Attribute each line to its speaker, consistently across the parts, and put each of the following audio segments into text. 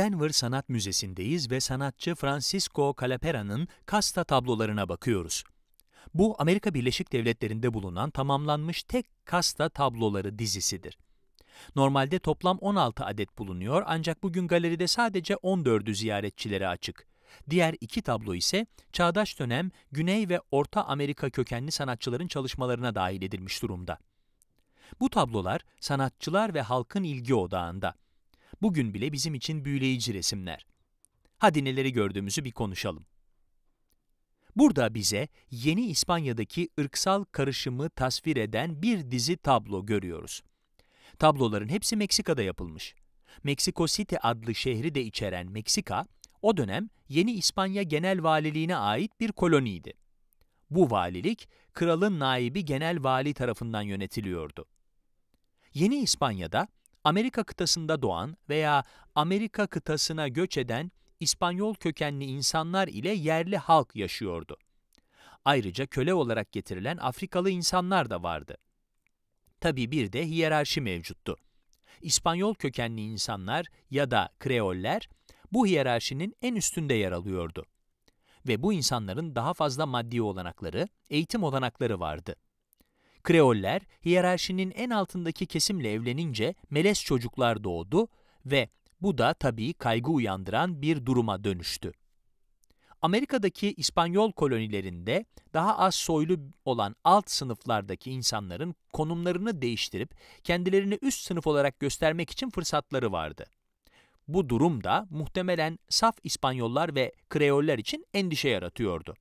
Speaker 1: Denver Sanat Müzesi'ndeyiz ve sanatçı Francisco Calapera'nın kasta tablolarına bakıyoruz. Bu Amerika Birleşik Devletleri'nde bulunan tamamlanmış tek kasta tabloları dizisidir. Normalde toplam 16 adet bulunuyor ancak bugün galeride sadece 14'ü ziyaretçilere açık. Diğer iki tablo ise çağdaş dönem Güney ve Orta Amerika kökenli sanatçıların çalışmalarına dahil edilmiş durumda. Bu tablolar sanatçılar ve halkın ilgi odağında bugün bile bizim için büyüleyici resimler. Hadi neleri gördüğümüzü bir konuşalım. Burada bize yeni İspanya'daki ırksal karışımı tasvir eden bir dizi tablo görüyoruz. Tabloların hepsi Meksika'da yapılmış. Meksiko City adlı şehri de içeren Meksika, o dönem Yeni İspanya Genel Valiliğine ait bir koloniydi. Bu valilik, kralın naibi genel vali tarafından yönetiliyordu. Yeni İspanya'da Amerika kıtasında doğan veya Amerika kıtasına göç eden İspanyol kökenli insanlar ile yerli halk yaşıyordu. Ayrıca köle olarak getirilen Afrikalı insanlar da vardı. Tabi bir de hiyerarşi mevcuttu. İspanyol kökenli insanlar ya da kreoller bu hiyerarşinin en üstünde yer alıyordu. Ve bu insanların daha fazla maddi olanakları, eğitim olanakları vardı. Kreoller, hiyerarşinin en altındaki kesimle evlenince melez çocuklar doğdu ve bu da tabii kaygı uyandıran bir duruma dönüştü. Amerika'daki İspanyol kolonilerinde daha az soylu olan alt sınıflardaki insanların konumlarını değiştirip kendilerini üst sınıf olarak göstermek için fırsatları vardı. Bu durum da muhtemelen saf İspanyollar ve Kreoller için endişe yaratıyordu.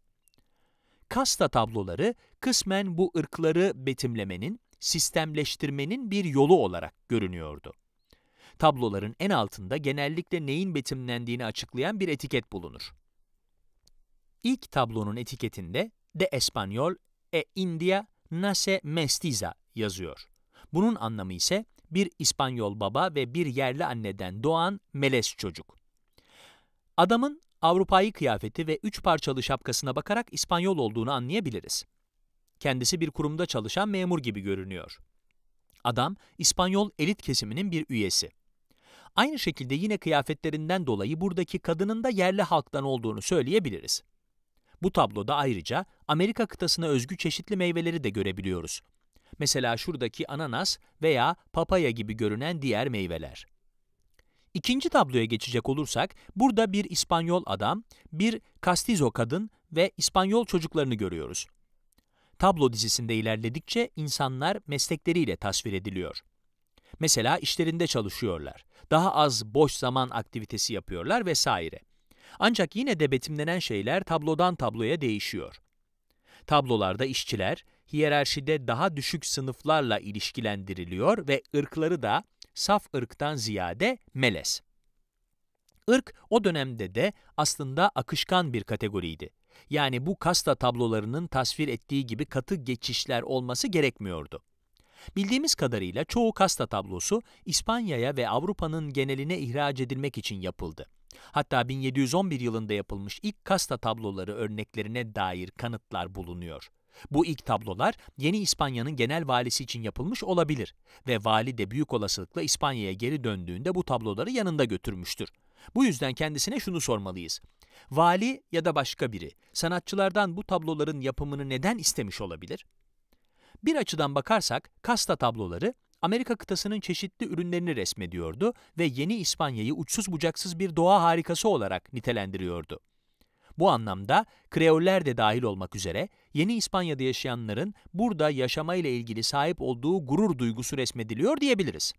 Speaker 1: Kasta tabloları kısmen bu ırkları betimlemenin, sistemleştirmenin bir yolu olarak görünüyordu. Tabloların en altında genellikle neyin betimlendiğini açıklayan bir etiket bulunur. İlk tablonun etiketinde de Espanyol e India nace mestiza yazıyor. Bunun anlamı ise bir İspanyol baba ve bir yerli anneden doğan melez çocuk. Adamın Avrupa'yı kıyafeti ve üç parçalı şapkasına bakarak İspanyol olduğunu anlayabiliriz. Kendisi bir kurumda çalışan memur gibi görünüyor. Adam, İspanyol elit kesiminin bir üyesi. Aynı şekilde yine kıyafetlerinden dolayı buradaki kadının da yerli halktan olduğunu söyleyebiliriz. Bu tabloda ayrıca Amerika kıtasına özgü çeşitli meyveleri de görebiliyoruz. Mesela şuradaki ananas veya papaya gibi görünen diğer meyveler. İkinci tabloya geçecek olursak, burada bir İspanyol adam, bir Castizo kadın ve İspanyol çocuklarını görüyoruz. Tablo dizisinde ilerledikçe insanlar meslekleriyle tasvir ediliyor. Mesela işlerinde çalışıyorlar, daha az boş zaman aktivitesi yapıyorlar vesaire. Ancak yine de betimlenen şeyler tablodan tabloya değişiyor. Tablolarda işçiler, hiyerarşide daha düşük sınıflarla ilişkilendiriliyor ve ırkları da saf ırktan ziyade melez. Irk o dönemde de aslında akışkan bir kategoriydi. Yani bu kasta tablolarının tasvir ettiği gibi katı geçişler olması gerekmiyordu. Bildiğimiz kadarıyla çoğu kasta tablosu İspanya'ya ve Avrupa'nın geneline ihraç edilmek için yapıldı. Hatta 1711 yılında yapılmış ilk kasta tabloları örneklerine dair kanıtlar bulunuyor. Bu ilk tablolar Yeni İspanya'nın genel valisi için yapılmış olabilir ve vali de büyük olasılıkla İspanya'ya geri döndüğünde bu tabloları yanında götürmüştür. Bu yüzden kendisine şunu sormalıyız. Vali ya da başka biri sanatçılardan bu tabloların yapımını neden istemiş olabilir? Bir açıdan bakarsak kasta tabloları Amerika kıtasının çeşitli ürünlerini resmediyordu ve Yeni İspanya'yı uçsuz bucaksız bir doğa harikası olarak nitelendiriyordu. Bu anlamda Kreoller de dahil olmak üzere Yeni İspanya'da yaşayanların burada yaşama ile ilgili sahip olduğu gurur duygusu resmediliyor diyebiliriz.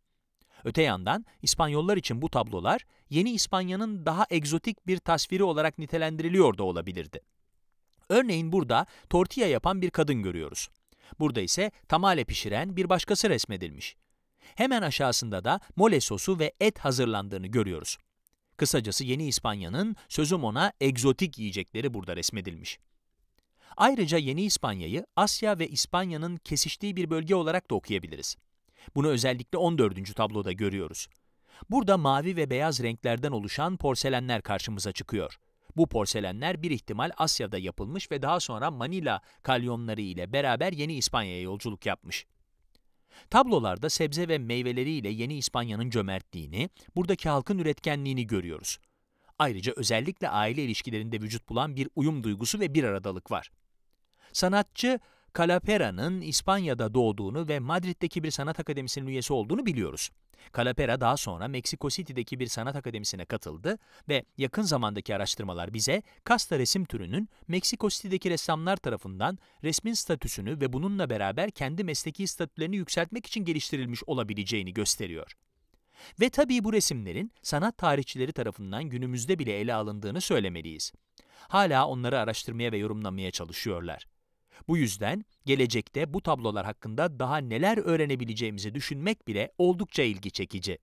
Speaker 1: Öte yandan İspanyollar için bu tablolar Yeni İspanya'nın daha egzotik bir tasviri olarak nitelendiriliyor da olabilirdi. Örneğin burada tortilla yapan bir kadın görüyoruz. Burada ise tamale pişiren bir başkası resmedilmiş. Hemen aşağısında da mole sosu ve et hazırlandığını görüyoruz. Kısacası Yeni İspanya'nın sözüm ona egzotik yiyecekleri burada resmedilmiş. Ayrıca Yeni İspanya'yı Asya ve İspanya'nın kesiştiği bir bölge olarak da okuyabiliriz. Bunu özellikle 14. tabloda görüyoruz. Burada mavi ve beyaz renklerden oluşan porselenler karşımıza çıkıyor. Bu porselenler bir ihtimal Asya'da yapılmış ve daha sonra Manila kalyonları ile beraber Yeni İspanya'ya yolculuk yapmış. Tablolarda sebze ve meyveleriyle yeni İspanya'nın cömertliğini, buradaki halkın üretkenliğini görüyoruz. Ayrıca özellikle aile ilişkilerinde vücut bulan bir uyum duygusu ve bir aradalık var. Sanatçı Calapera'nın İspanya'da doğduğunu ve Madrid'deki bir sanat akademisinin üyesi olduğunu biliyoruz. Calapera daha sonra Meksiko City'deki bir sanat akademisine katıldı ve yakın zamandaki araştırmalar bize kasta resim türünün Meksiko City'deki ressamlar tarafından resmin statüsünü ve bununla beraber kendi mesleki statülerini yükseltmek için geliştirilmiş olabileceğini gösteriyor. Ve tabii bu resimlerin sanat tarihçileri tarafından günümüzde bile ele alındığını söylemeliyiz. Hala onları araştırmaya ve yorumlamaya çalışıyorlar. Bu yüzden gelecekte bu tablolar hakkında daha neler öğrenebileceğimizi düşünmek bile oldukça ilgi çekici.